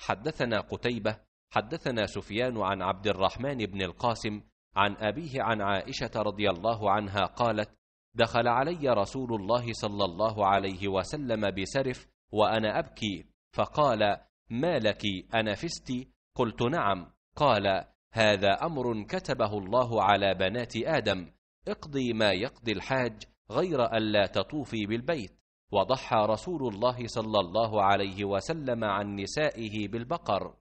حدثنا قتيبة حدثنا سفيان عن عبد الرحمن بن القاسم عن أبيه عن عائشة رضي الله عنها قالت دخل علي رسول الله صلى الله عليه وسلم بسرف وأنا أبكي فقال ما لك أنفست قلت نعم قال هذا أمر كتبه الله على بنات آدم اقضي ما يقضي الحاج غير ألا تطوفي بالبيت وضحى رسول الله صلى الله عليه وسلم عن نسائه بالبقر